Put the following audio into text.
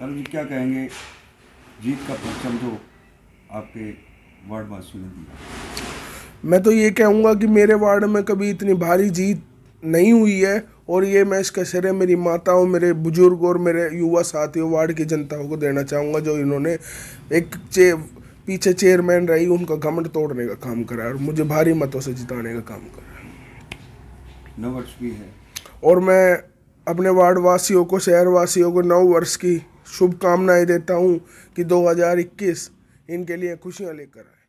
sir जी क्या कहेंगे जीत का परचम जो तो आपके वार्ड वासियों ने दिया मैं तो ये कहूँगा कि मेरे वार्ड में कभी इतनी भारी जीत नहीं हुई है और ये मैं इसका श्रेय मेरी माताओं मेरे बुजुर्ग और मेरे युवा साथियों वार्ड की जनताओं को देना चाहूँगा जो इन्होंने एक चे पीछे चेयरमैन रही उनका घमंड तोड़ने का काम करा और मुझे भारी मतों से जिताने का काम करा नौ वर्ष भी है और मैं अपने वार्ड वासियों को शहर वासियों को नौ वर्ष की शुभकामनाएं देता हूं कि 2021 इनके लिए खुशियां लेकर आए